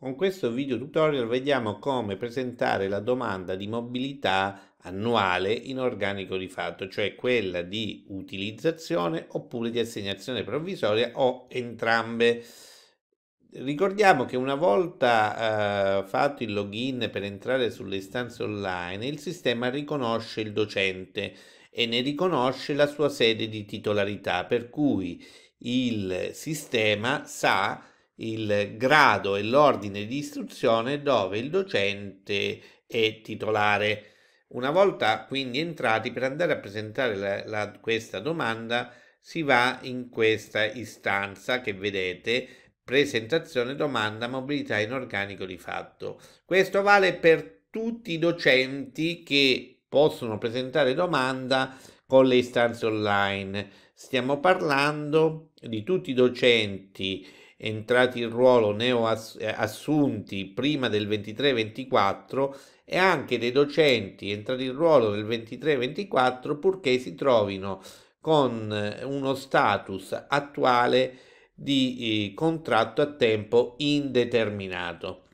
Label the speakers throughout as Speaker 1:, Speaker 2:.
Speaker 1: Con questo video tutorial vediamo come presentare la domanda di mobilità annuale in organico di fatto, cioè quella di utilizzazione oppure di assegnazione provvisoria o entrambe. Ricordiamo che una volta eh, fatto il login per entrare sulle istanze online, il sistema riconosce il docente e ne riconosce la sua sede di titolarità, per cui il sistema sa il grado e l'ordine di istruzione dove il docente è titolare. Una volta quindi entrati, per andare a presentare la, la, questa domanda si va in questa istanza che vedete, presentazione domanda mobilità in organico di fatto. Questo vale per tutti i docenti che possono presentare domanda con le istanze online. Stiamo parlando di tutti i docenti entrati in ruolo neoassunti eh, prima del 23-24 e anche dei docenti entrati in ruolo nel 23-24 purché si trovino con eh, uno status attuale di eh, contratto a tempo indeterminato.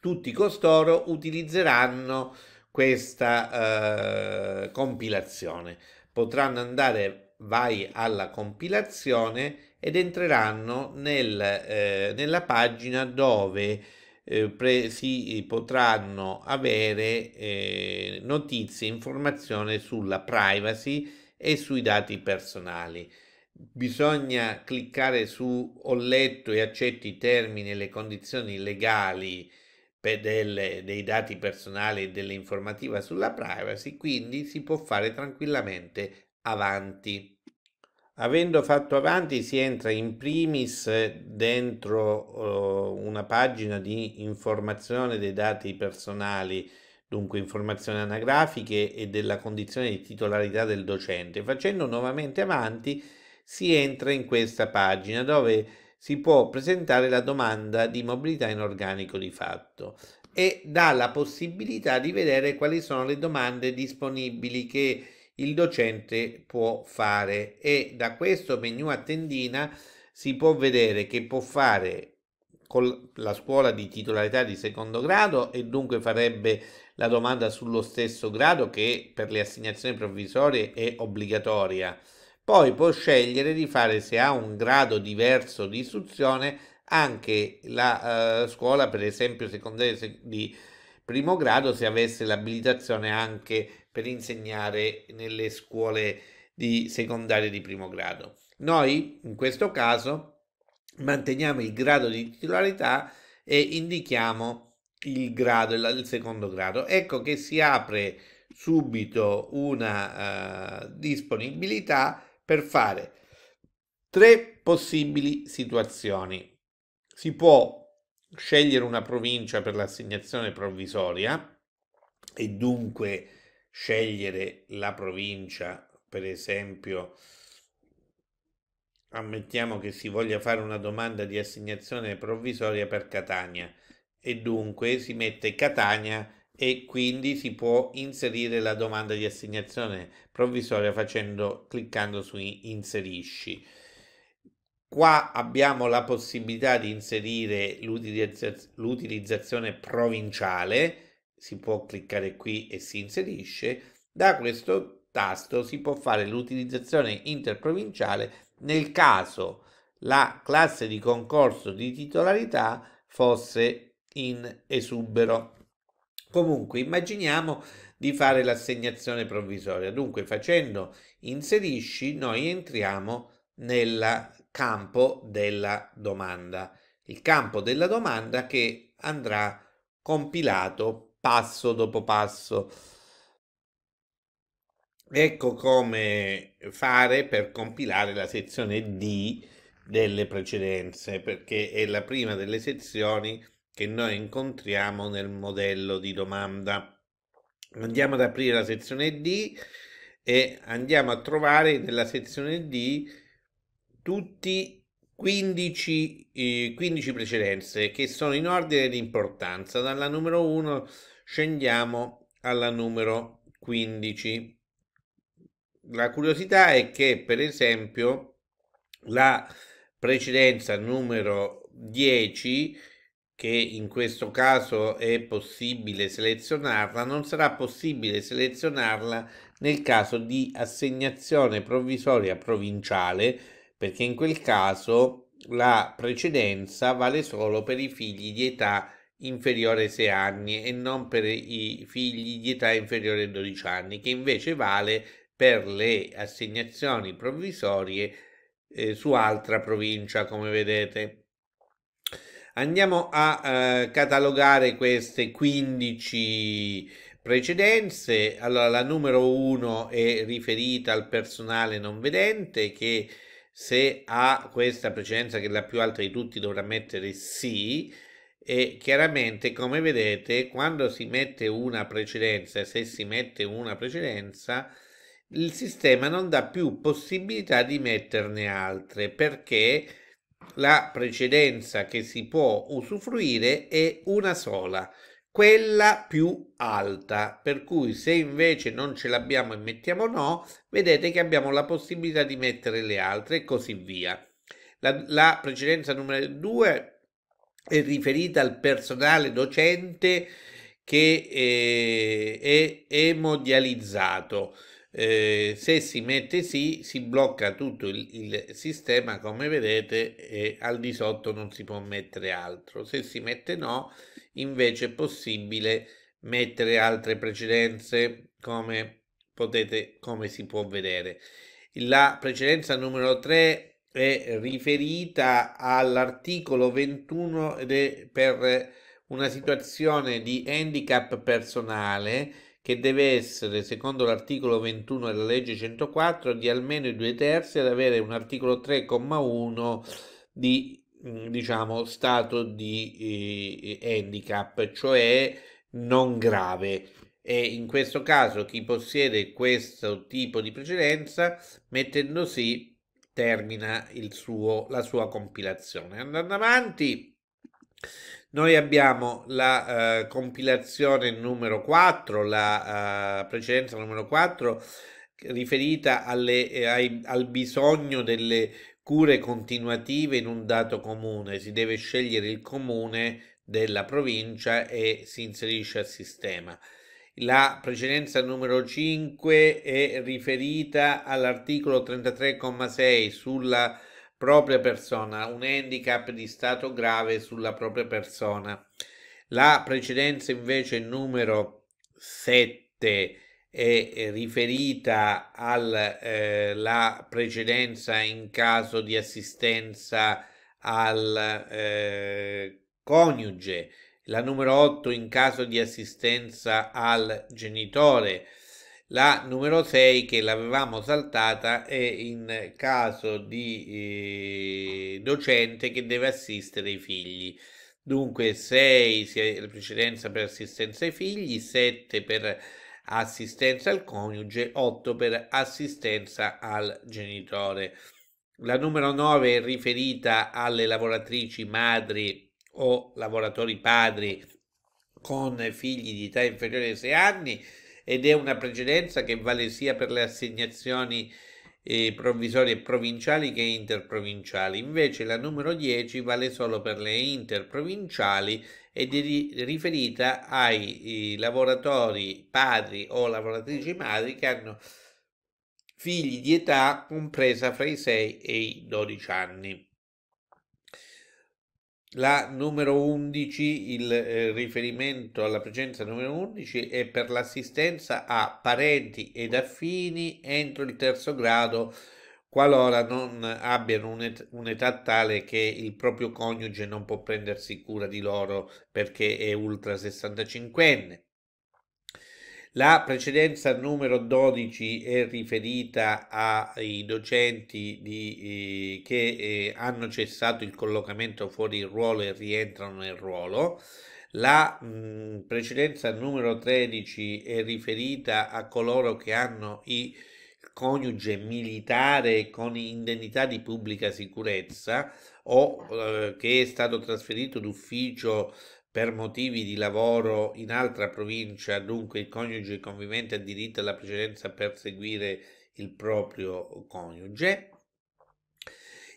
Speaker 1: Tutti costoro utilizzeranno questa eh, compilazione. Potranno andare vai alla compilazione ed entreranno nel, eh, nella pagina dove eh, pre- si potranno avere eh, notizie informazioni sulla privacy e sui dati personali. Bisogna cliccare su ho letto e accetto i termini e le condizioni legali delle, dei dati personali e dell'informativa sulla privacy, quindi si può fare tranquillamente avanti. Avendo fatto avanti si entra in primis dentro uh, una pagina di informazione dei dati personali, dunque informazioni anagrafiche e della condizione di titolarità del docente. Facendo nuovamente avanti si entra in questa pagina dove si può presentare la domanda di mobilità in organico di fatto e dà la possibilità di vedere quali sono le domande disponibili che il docente può fare e da questo menu a tendina si può vedere che può fare con la scuola di titolarità di secondo grado e dunque farebbe la domanda sullo stesso grado che per le assegnazioni provvisorie è obbligatoria. Poi può scegliere di fare, se ha un grado diverso di istruzione, anche la eh, scuola, per esempio, secondaria di primo grado, se avesse l'abilitazione anche per insegnare nelle scuole di secondaria di primo grado. Noi in questo caso manteniamo il grado di titolarità e indichiamo il grado, il secondo grado. Ecco che si apre subito una uh, disponibilità per fare tre possibili situazioni. Si può scegliere una provincia per l'assegnazione provvisoria e dunque scegliere la provincia, per esempio, ammettiamo che si voglia fare una domanda di assegnazione provvisoria per Catania e dunque si mette Catania e quindi si può inserire la domanda di assegnazione provvisoria facendo, cliccando su inserisci. Qua abbiamo la possibilità di inserire l'utilizzazione provinciale si può cliccare qui e si inserisce, da questo tasto si può fare l'utilizzazione interprovinciale nel caso la classe di concorso di titolarità fosse in esubero. Comunque immaginiamo di fare l'assegnazione provvisoria. Dunque facendo inserisci noi entriamo nel campo della domanda. Il campo della domanda che andrà compilato passo dopo passo. Ecco come fare per compilare la sezione D delle precedenze, perché è la prima delle sezioni che noi incontriamo nel modello di domanda. Andiamo ad aprire la sezione D e andiamo a trovare nella sezione D tutti 15, eh, 15 precedenze che sono in ordine di importanza, dalla numero 1 Scendiamo alla numero 15. La curiosità è che, per esempio, la precedenza numero 10 che in questo caso è possibile selezionarla, non sarà possibile selezionarla nel caso di assegnazione provvisoria provinciale, perché in quel caso la precedenza vale solo per i figli di età inferiore ai 6 anni e non per i figli di età inferiore ai 12 anni, che invece vale per le assegnazioni provvisorie eh, su altra provincia, come vedete. Andiamo a eh, catalogare queste 15 precedenze. Allora, la numero 1 è riferita al personale non vedente che se ha questa precedenza che è la più alta di tutti dovrà mettere sì e chiaramente come vedete quando si mette una precedenza e se si mette una precedenza il sistema non dà più possibilità di metterne altre perché la precedenza che si può usufruire è una sola quella più alta per cui se invece non ce l'abbiamo e mettiamo no vedete che abbiamo la possibilità di mettere le altre e così via la, la precedenza numero 2 è riferita al personale docente che eh, è emodializzato. Eh, se si mette sì, si blocca tutto il, il sistema, come vedete, e al di sotto non si può mettere altro. Se si mette no, invece è possibile mettere altre precedenze, come potete, come si può vedere. La precedenza numero 3 è riferita all'articolo 21 per una situazione di handicap personale che deve essere, secondo l'articolo 21 della legge 104, di almeno i due terzi ad avere un articolo 3,1 di mm, diciamo stato di eh, eh, handicap, cioè non grave. E in questo caso chi possiede questo tipo di precedenza, mettendosi termina suo, la sua compilazione. Andando avanti, noi abbiamo la eh, compilazione numero 4, la eh, precedenza numero 4, riferita alle, eh, ai, al bisogno delle cure continuative in un dato comune. Si deve scegliere il comune della provincia e si inserisce al sistema. La precedenza numero 5 è riferita all'articolo 33,6 sulla propria persona, un handicap di stato grave sulla propria persona. La precedenza invece numero 7 è riferita alla eh, precedenza in caso di assistenza al eh, coniuge la numero 8 in caso di assistenza al genitore, la numero 6 che l'avevamo saltata è in caso di eh, docente che deve assistere i figli. Dunque 6 si è la precedenza per assistenza ai figli, 7 per assistenza al coniuge, 8 per assistenza al genitore. La numero 9 è riferita alle lavoratrici madri o lavoratori padri con figli di età inferiore ai 6 anni ed è una precedenza che vale sia per le assegnazioni eh, provvisorie provinciali che interprovinciali. Invece la numero 10 vale solo per le interprovinciali ed è ri- riferita ai lavoratori padri o lavoratrici madri che hanno figli di età compresa fra i 6 e i 12 anni. La numero 11, il eh, riferimento alla presenza numero 11 è per l'assistenza a parenti ed affini entro il terzo grado qualora non abbiano un'et- un'età tale che il proprio coniuge non può prendersi cura di loro perché è ultra 65enne. La precedenza numero 12 è riferita ai docenti di, eh, che eh, hanno cessato il collocamento fuori ruolo e rientrano nel ruolo. La mh, mm, precedenza numero 13 è riferita a coloro che hanno i coniuge militare con indennità di pubblica sicurezza o eh, che è stato trasferito d'ufficio per motivi di lavoro in altra provincia, dunque il coniuge convivente ha diritto alla precedenza per seguire il proprio coniuge.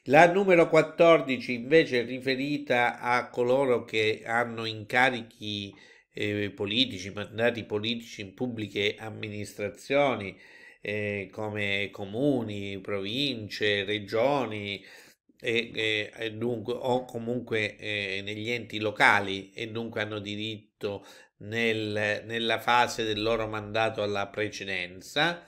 Speaker 1: La numero 14 invece è riferita a coloro che hanno incarichi eh, politici, mandati politici in pubbliche amministrazioni eh, come comuni, province, regioni, e, e dunque, o comunque eh, negli enti locali e dunque hanno diritto nel, nella fase del loro mandato alla precedenza,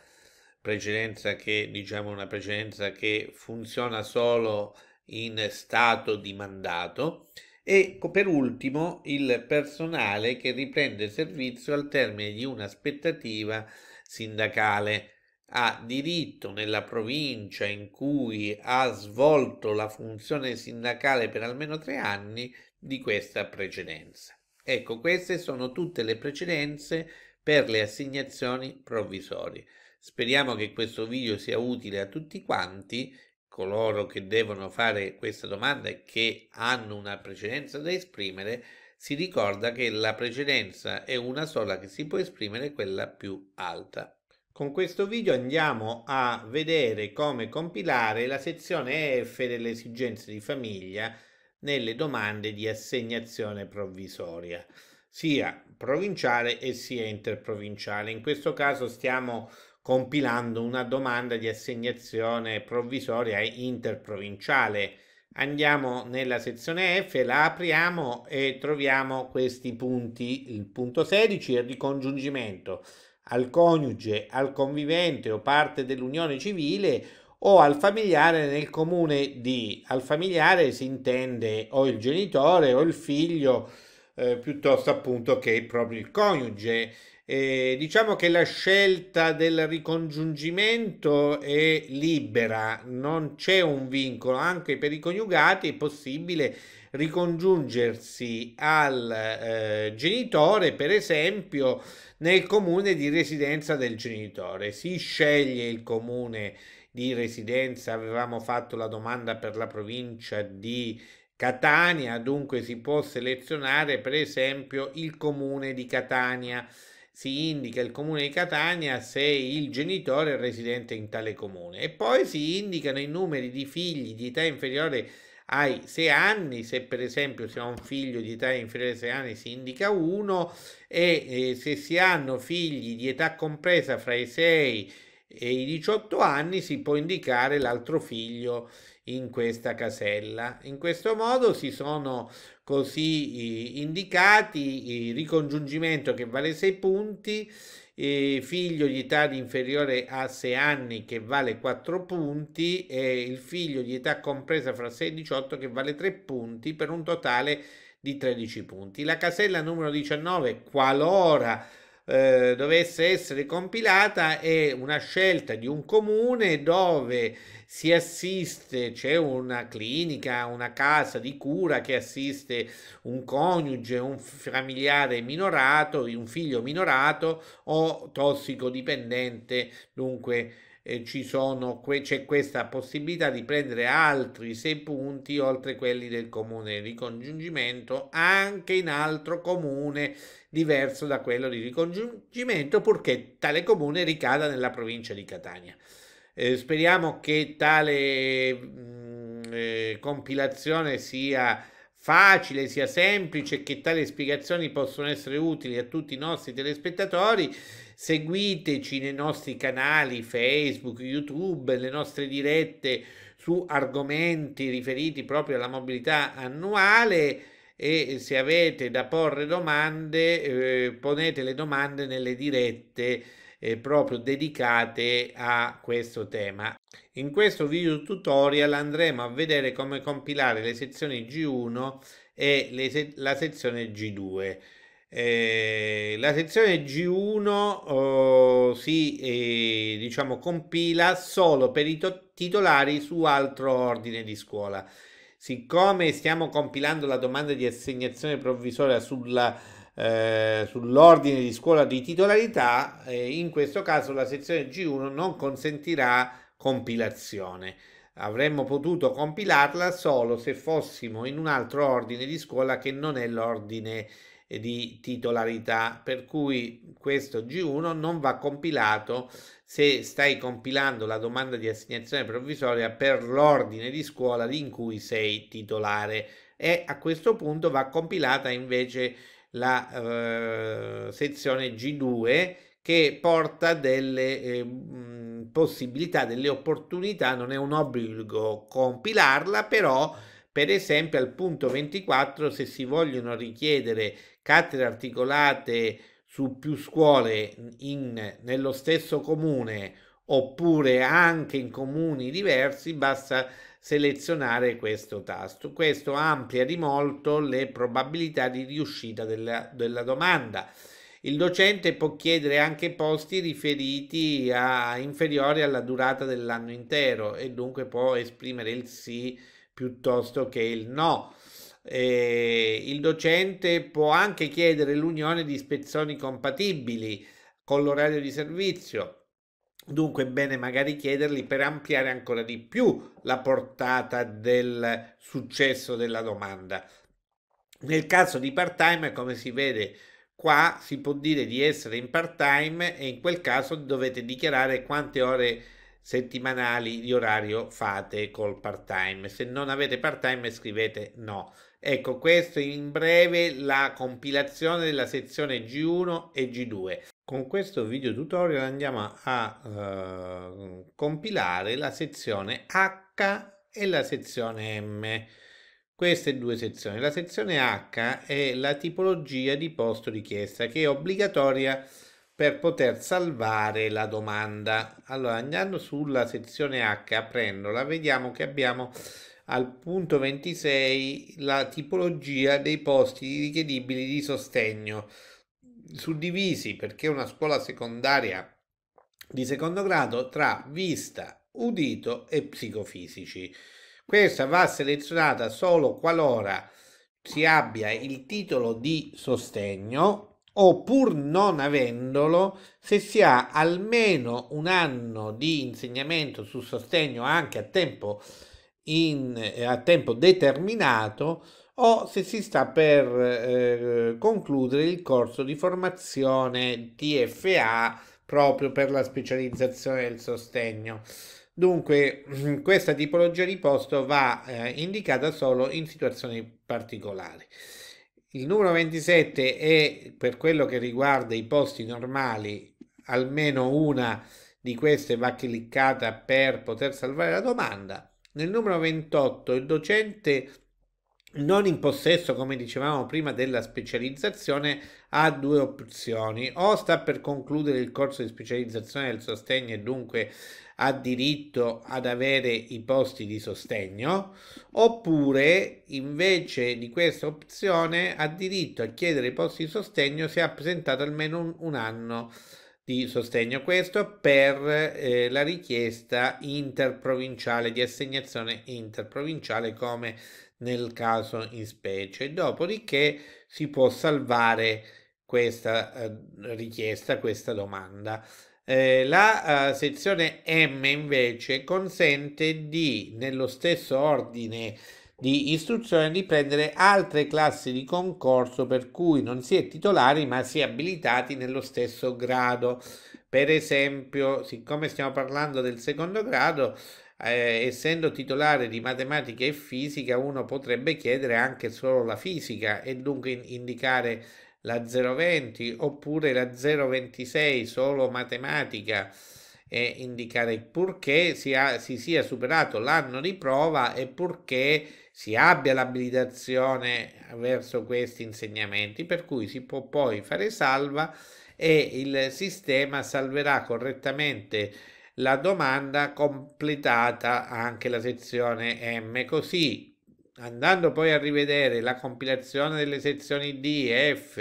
Speaker 1: precedenza che diciamo una precedenza che funziona solo in stato di mandato e per ultimo il personale che riprende servizio al termine di un'aspettativa sindacale ha diritto nella provincia in cui ha svolto la funzione sindacale per almeno tre anni di questa precedenza. Ecco, queste sono tutte le precedenze per le assegnazioni provvisorie. Speriamo che questo video sia utile a tutti quanti, coloro che devono fare questa domanda e che hanno una precedenza da esprimere, si ricorda che la precedenza è una sola che si può esprimere, quella più alta. Con questo video andiamo a vedere come compilare la sezione F delle esigenze di famiglia nelle domande di assegnazione provvisoria, sia provinciale e sia interprovinciale. In questo caso stiamo compilando una domanda di assegnazione provvisoria interprovinciale. Andiamo nella sezione F, la apriamo e troviamo questi punti, il punto 16 e il ricongiungimento al coniuge, al convivente o parte dell'unione civile o al familiare nel comune di. Al familiare si intende o il genitore o il figlio eh, piuttosto appunto che proprio il coniuge. Eh, diciamo che la scelta del ricongiungimento è libera, non c'è un vincolo, anche per i coniugati è possibile ricongiungersi al eh, genitore, per esempio nel comune di residenza del genitore. Si sceglie il comune di residenza, avevamo fatto la domanda per la provincia di Catania, dunque si può selezionare per esempio il comune di Catania. Si indica il comune di Catania se il genitore è residente in tale comune e poi si indicano i numeri di figli di età inferiore ai 6 anni, se per esempio si ha un figlio di età inferiore ai 6 anni si indica 1 e eh, se si hanno figli di età compresa fra i 6 e i 18 anni si può indicare l'altro figlio in questa casella. In questo modo si sono così indicati, ricongiungimento che vale 6 punti, figlio di età inferiore a 6 anni che vale 4 punti e il figlio di età compresa fra 6 e 18 che vale 3 punti per un totale di 13 punti. La casella numero 19, qualora eh, dovesse essere compilata è una scelta di un comune dove si assiste, c'è una clinica, una casa di cura che assiste un coniuge, un familiare minorato, un figlio minorato o tossicodipendente, dunque eh, que- c'è questa possibilità di prendere altri sei punti oltre quelli del comune di ricongiungimento anche in altro comune diverso da quello di ricongiungimento purché tale comune ricada nella provincia di Catania. Eh, speriamo che tale mh, mm, eh, compilazione sia facile, sia semplice, che tali spiegazioni possano essere utili a tutti i nostri telespettatori Seguiteci nei nostri canali Facebook, YouTube, le nostre dirette su argomenti riferiti proprio alla mobilità annuale e se avete da porre domande eh, ponete le domande nelle dirette eh, proprio dedicate a questo tema. In questo video tutorial andremo a vedere come compilare le sezioni G1 e se la sezione G2. Eh, la sezione G1 oh, si eh, diciamo compila solo per i to- titolari su altro ordine di scuola. Siccome stiamo compilando la domanda di assegnazione provvisoria sulla, eh, sull'ordine di scuola di titolarità, eh, in questo caso la sezione G1 non consentirà compilazione. Avremmo potuto compilarla solo se fossimo in un altro ordine di scuola che non è l'ordine di di titolarità, per cui questo G1 non va compilato se stai compilando la domanda di assegnazione provvisoria per l'ordine di scuola in cui sei titolare e a questo punto va compilata invece la eh, sezione G2 che porta delle eh, possibilità, delle opportunità, non è un obbligo compilarla, però per esempio al punto 24 se si vogliono richiedere cattedre articolate su più scuole in, nello stesso comune oppure anche in comuni diversi, basta selezionare questo tasto. Questo amplia di molto le probabilità di riuscita della, della domanda. Il docente può chiedere anche posti riferiti a inferiori alla durata dell'anno intero e dunque può esprimere il sì piuttosto che il no eh, il docente può anche chiedere l'unione di spezzoni compatibili con l'orario di servizio. Dunque è bene magari chiederli per ampliare ancora di più la portata del successo della domanda. Nel caso di part-time, come si vede qua, si può dire di essere in part-time e in quel caso dovete dichiarare quante ore settimanali di orario fate col part-time. Se non avete part-time scrivete no. Ecco, questo in breve la compilazione della sezione G1 e G2. Con questo video tutorial andiamo a uh, compilare la sezione H e la sezione M. Queste due sezioni. La sezione H è la tipologia di posto richiesta che è obbligatoria per poter salvare la domanda. Allora, andando sulla sezione H, aprendola, vediamo che abbiamo al punto 26 la tipologia dei posti richiedibili di sostegno, suddivisi perché una scuola secondaria di secondo grado tra vista, udito e psicofisici. Questa va selezionata solo qualora si abbia il titolo di sostegno oppur non avendolo se si ha almeno un anno di insegnamento su sostegno anche a tempo in, eh, a tempo determinato o se si sta per eh, concludere il corso di formazione TFA proprio per la specializzazione del sostegno. Dunque, questa tipologia di posto va eh, indicata solo in situazioni particolari. Il numero 27 è per quello che riguarda i posti normali, almeno una di queste va cliccata per poter salvare la domanda nel numero 28 il docente non in possesso, come dicevamo prima, della specializzazione, ha due opzioni. O sta per concludere il corso di specializzazione del sostegno e dunque ha diritto ad avere i posti di sostegno, oppure invece di questa opzione ha diritto a chiedere i posti di sostegno se ha presentato almeno un, un anno di sostegno questo per eh, la richiesta interprovinciale di assegnazione interprovinciale come nel caso in specie. Dopodiché si può salvare questa eh, richiesta, questa domanda. Eh, la eh, sezione M invece consente di, nello stesso ordine di istruzione di prendere altre classi di concorso per cui non si è titolari ma si è abilitati nello stesso grado. Per esempio, siccome stiamo parlando del secondo grado, eh, essendo titolare di matematica e fisica, uno potrebbe chiedere anche solo la fisica e dunque indicare la 020 oppure la 026 solo matematica e indicare purché si, ha, si sia superato l'anno di prova e purché si abbia l'abilitazione verso questi insegnamenti, per cui si può poi fare salva e il sistema salverà correttamente la domanda completata anche la sezione M. Così, andando poi a rivedere la compilazione delle sezioni D, F,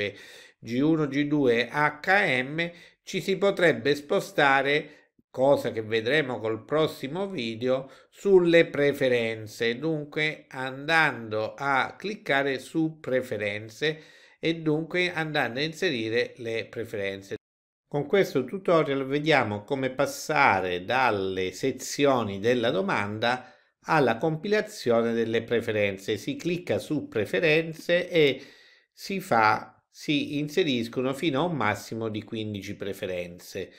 Speaker 1: G1, G2, HM, ci si potrebbe spostare cosa che vedremo col prossimo video, sulle preferenze. Dunque andando a cliccare su preferenze e dunque andando a inserire le preferenze. Con questo tutorial vediamo come passare dalle sezioni della domanda alla compilazione delle preferenze. Si clicca su preferenze e si fa si inseriscono fino a un massimo di 15 preferenze.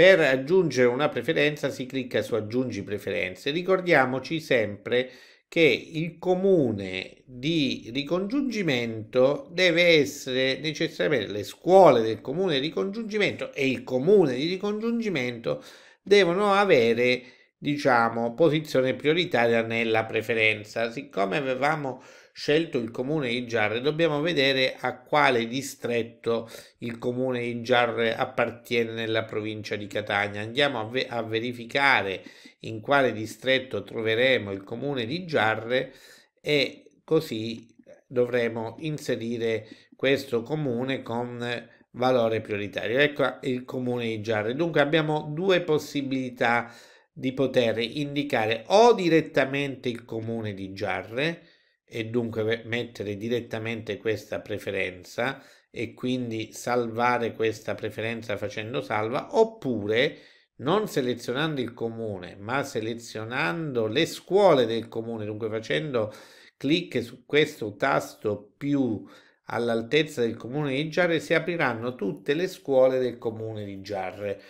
Speaker 1: Per aggiungere una preferenza si clicca su aggiungi preferenze. Ricordiamoci sempre che il comune di ricongiungimento deve essere necessariamente le scuole del comune di ricongiungimento e il comune di ricongiungimento devono avere diciamo posizione prioritaria nella preferenza siccome avevamo scelto il comune di Giarre, dobbiamo vedere a quale distretto il comune di Giarre appartiene nella provincia di Catania. Andiamo a, ve a verificare in quale distretto troveremo il comune di Giarre e così dovremo inserire questo comune con valore prioritario. Ecco il comune di Giarre. Dunque abbiamo due possibilità di poter indicare o direttamente il comune di Giarre e dunque mettere direttamente questa preferenza e quindi salvare questa preferenza facendo salva oppure non selezionando il comune ma selezionando le scuole del comune dunque facendo clic su questo tasto più all'altezza del comune di Giarre si apriranno tutte le scuole del comune di Giarre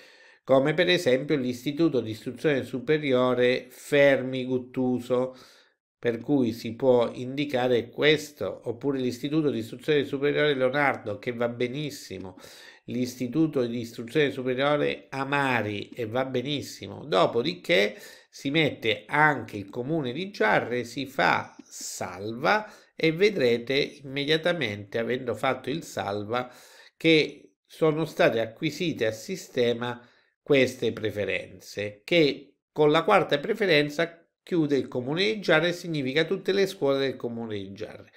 Speaker 1: come per esempio l'istituto di istruzione superiore Fermi Guttuso per cui si può indicare questo, oppure l'Istituto di Istruzione Superiore Leonardo, che va benissimo, l'Istituto di Istruzione Superiore Amari e va benissimo. Dopodiché si mette anche il comune di Giarre, si fa salva e vedrete immediatamente, avendo fatto il salva, che sono state acquisite a sistema queste preferenze, che con la quarta preferenza chiude il comune di Giarre significa tutte le scuole del comune di Giarre.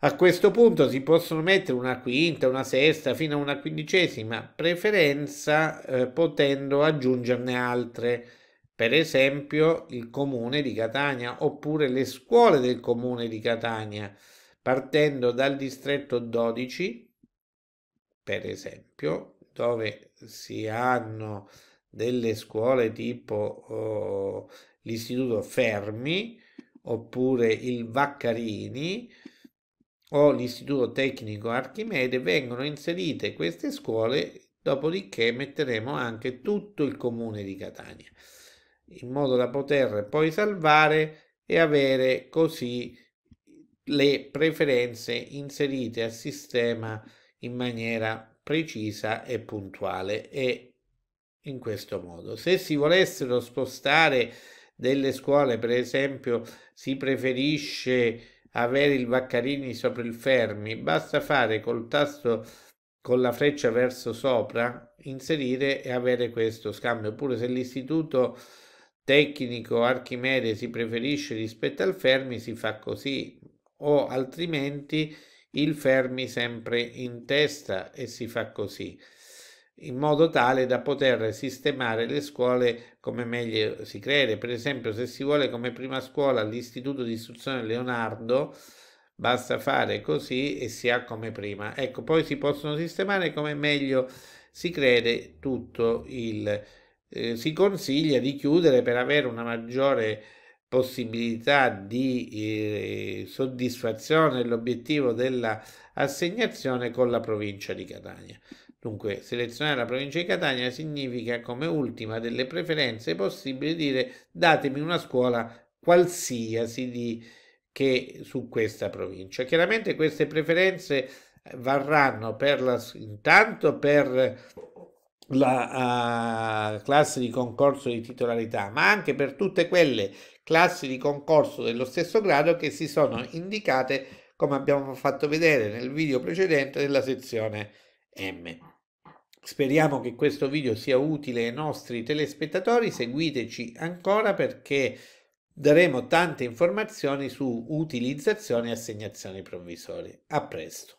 Speaker 1: A questo punto si possono mettere una quinta, una sesta, fino a una quindicesima preferenza, eh, potendo aggiungerne altre, per esempio il comune di Catania oppure le scuole del comune di Catania, partendo dal distretto 12, per esempio, dove si hanno delle scuole tipo oh, l'istituto Fermi oppure il Vaccarini o l'istituto tecnico Archimede vengono inserite queste scuole dopodiché metteremo anche tutto il comune di Catania in modo da poter poi salvare e avere così le preferenze inserite al sistema in maniera precisa e puntuale e in questo modo se si volessero spostare delle scuole, per esempio, si preferisce avere il Vaccarini sopra il Fermi, basta fare col tasto con la freccia verso sopra, inserire e avere questo scambio. Oppure se l'istituto tecnico Archimede si preferisce rispetto al Fermi, si fa così, o altrimenti il Fermi sempre in testa e si fa così in modo tale da poter sistemare le scuole come meglio si crede. Per esempio, se si vuole come prima scuola l'istituto di istruzione Leonardo, basta fare così e si ha come prima. Ecco, poi si possono sistemare come meglio si crede tutto il... Eh, si consiglia di chiudere per avere una maggiore possibilità di eh, soddisfazione dell'obiettivo dell'assegnazione assegnazione con la provincia di Catania. Dunque, selezionare la provincia di Catania significa come ultima delle preferenze possibili dire datemi una scuola qualsiasi di, che su questa provincia. Chiaramente queste preferenze eh, varranno per la, intanto per la uh, classe di concorso di titolarità, ma anche per tutte quelle classi di concorso dello stesso grado che si sono indicate come abbiamo fatto vedere nel video precedente della sezione M. Speriamo che questo video sia utile ai nostri telespettatori, seguiteci ancora perché daremo tante informazioni su utilizzazione e assegnazioni provvisorie. A presto!